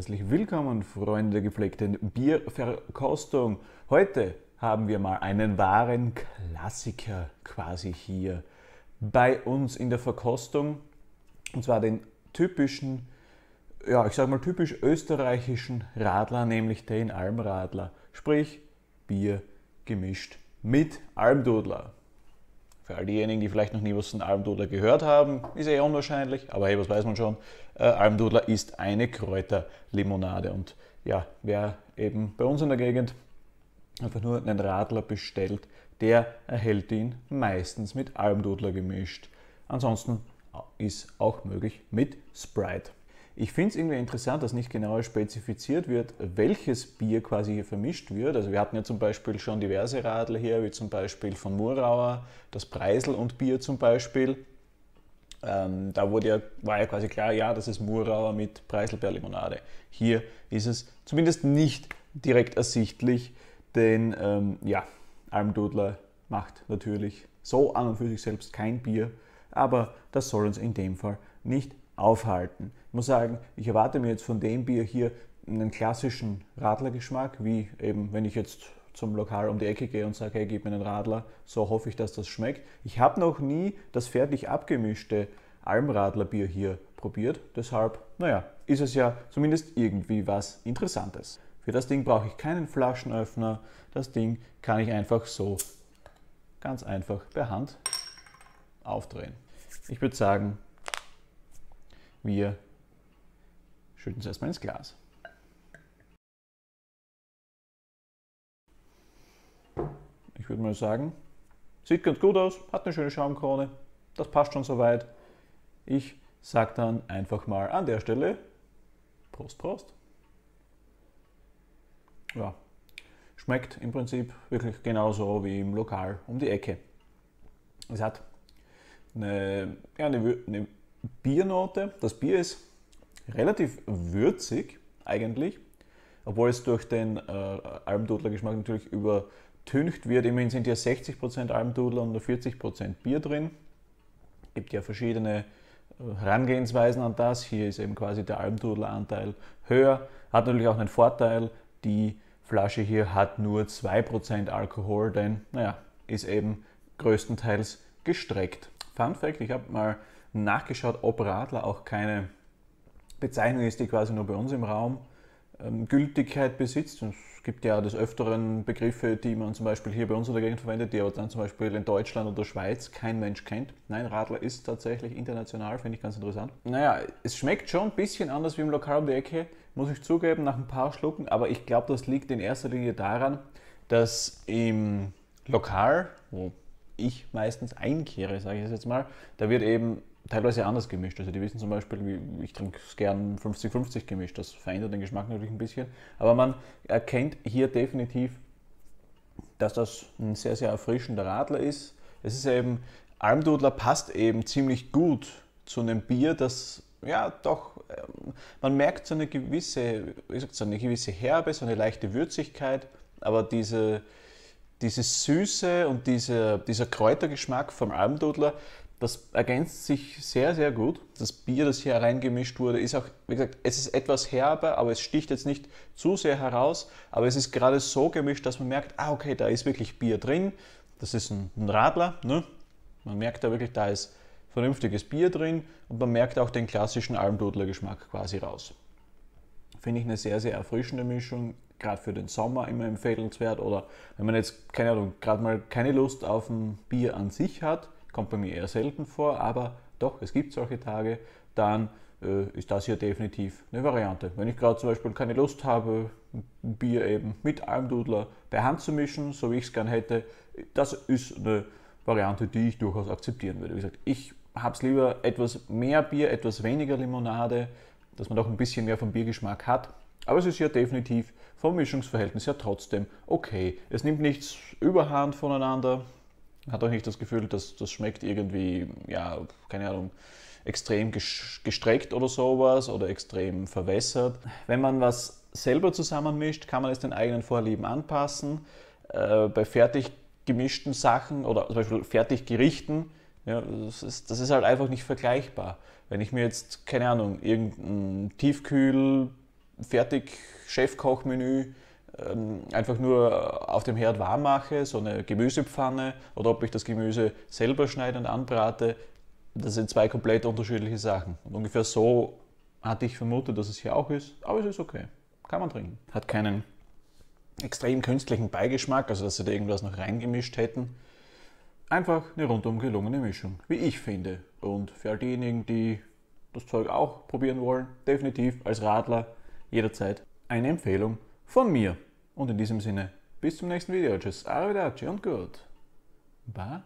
herzlich willkommen, Freunde der gepflegten Bierverkostung. Heute haben wir mal einen wahren Klassiker quasi hier bei uns in der Verkostung. Und zwar den typischen, ja, ich sag mal typisch österreichischen Radler, nämlich den Almradler. Sprich, Bier gemischt mit Almdudler. Für all diejenigen, die vielleicht noch nie was von Almdudler gehört haben, ist eher unwahrscheinlich, aber hey, was weiß man schon? Äh, Almdudler ist eine Kräuterlimonade und ja, wer eben bei uns in der Gegend einfach nur einen Radler bestellt, der erhält ihn meistens mit Almdudler gemischt. Ansonsten ist auch möglich mit Sprite. Ich finde es irgendwie interessant, dass nicht genauer spezifiziert wird, welches Bier quasi hier vermischt wird. Also wir hatten ja zum Beispiel schon diverse Radler hier, wie zum Beispiel von Murauer, das Preisel und Bier zum Beispiel. Ähm, da wurde ja, war ja quasi klar, ja, das ist Murauer mit Preiselbeerlimonade. Hier ist es zumindest nicht direkt ersichtlich, denn ähm, ja, Almdudler macht natürlich so an und für sich selbst kein Bier, aber das soll uns in dem Fall nicht aufhalten. Ich muss sagen, ich erwarte mir jetzt von dem Bier hier einen klassischen Radlergeschmack, wie eben wenn ich jetzt zum Lokal um die Ecke gehe und sage, hey, gib mir einen Radler, so hoffe ich, dass das schmeckt. Ich habe noch nie das fertig abgemischte Almradlerbier hier probiert, deshalb, naja, ist es ja zumindest irgendwie was Interessantes. Für das Ding brauche ich keinen Flaschenöffner, das Ding kann ich einfach so ganz einfach per Hand aufdrehen. Ich würde sagen, wir schütten es erstmal ins Glas. Ich würde mal sagen, sieht ganz gut aus, hat eine schöne Schaumkrone, das passt schon soweit. Ich sage dann einfach mal an der Stelle Prost, Prost. Ja, schmeckt im Prinzip wirklich genauso wie im Lokal um die Ecke. Es hat eine, ja, eine, eine Biernote. Das Bier ist relativ würzig eigentlich, obwohl es durch den äh, Almdudler-Geschmack natürlich übertüncht wird. Immerhin sind ja 60% Almdudler und nur 40% Bier drin. Es gibt ja verschiedene äh, Herangehensweisen an das. Hier ist eben quasi der Almdudler-Anteil höher. Hat natürlich auch einen Vorteil, die Flasche hier hat nur 2% Alkohol, denn naja, ist eben größtenteils gestreckt. Fun Fact, ich habe mal nachgeschaut, ob Radler auch keine Bezeichnung ist, die quasi nur bei uns im Raum ähm, Gültigkeit besitzt. Und es gibt ja des Öfteren Begriffe, die man zum Beispiel hier bei uns oder der Gegend verwendet, die aber dann zum Beispiel in Deutschland oder Schweiz kein Mensch kennt. Nein, Radler ist tatsächlich international, finde ich ganz interessant. Naja, es schmeckt schon ein bisschen anders wie im Lokal um die Ecke, muss ich zugeben, nach ein paar Schlucken, aber ich glaube, das liegt in erster Linie daran, dass im Lokal, wo ich meistens einkehre, sage ich es jetzt mal, da wird eben teilweise anders gemischt. Also die wissen zum Beispiel, ich trinke es gern 50-50 gemischt. Das verändert den Geschmack natürlich ein bisschen. Aber man erkennt hier definitiv, dass das ein sehr, sehr erfrischender Radler ist. Es ist eben, Almdudler passt eben ziemlich gut zu einem Bier, das ja doch, ähm, man merkt so eine gewisse, ich sag, so eine gewisse Herbe, so eine leichte Würzigkeit, aber diese, diese Süße und diese, dieser Kräutergeschmack vom Almdudler, das ergänzt sich sehr, sehr gut. Das Bier, das hier reingemischt wurde, ist auch, wie gesagt, es ist etwas herber, aber es sticht jetzt nicht zu sehr heraus. Aber es ist gerade so gemischt, dass man merkt, ah, okay, da ist wirklich Bier drin. Das ist ein, Radler. Ne? Man merkt da wirklich, da ist vernünftiges Bier drin und man merkt auch den klassischen Almdudler-Geschmack quasi raus. Finde ich eine sehr, sehr erfrischende Mischung, gerade für den Sommer immer empfehlenswert oder wenn man jetzt, keine Ahnung, gerade mal keine Lust auf ein Bier an sich hat, kommt bei mir eher selten vor, aber doch, es gibt solche Tage, dann äh, ist das hier definitiv eine Variante. Wenn ich gerade zum Beispiel keine Lust habe, ein Bier eben mit Almdudler per Hand zu mischen, so wie ich es gern hätte, das ist eine Variante, die ich durchaus akzeptieren würde. Wie gesagt, ich habe es lieber etwas mehr Bier, etwas weniger Limonade, dass man doch ein bisschen mehr vom Biergeschmack hat. Aber es ist ja definitiv vom Mischungsverhältnis ja trotzdem okay. Es nimmt nichts überhand voneinander, hat auch nicht das Gefühl, dass das schmeckt irgendwie, ja, keine Ahnung, extrem gestreckt oder sowas oder extrem verwässert. Wenn man was selber zusammenmischt, kann man es den eigenen Vorlieben anpassen. Äh, bei fertig gemischten Sachen oder zum Beispiel Fertiggerichten, ja, das, ist, das ist halt einfach nicht vergleichbar. Wenn ich mir jetzt, keine Ahnung, irgendein Tiefkühl, Fertig-Chefkochmenü ähm, einfach nur äh, auf dem Herd warm mache, so eine Gemüsepfanne oder ob ich das Gemüse selber schneide und anbrate, das sind zwei komplett unterschiedliche Sachen. Und ungefähr so hatte ich vermutet, dass es hier auch ist, aber es ist okay. Kann man trinken. Hat keinen extrem künstlichen Beigeschmack, also dass sie da irgendwas noch reingemischt hätten. Einfach eine rundum gelungene Mischung, wie ich finde. Und für all diejenigen, die das Zeug auch probieren wollen, definitiv als Radler jederzeit eine Empfehlung von mir. Und in diesem Sinne, bis zum nächsten Video. Tschüss, arrivederci und gut. Bye.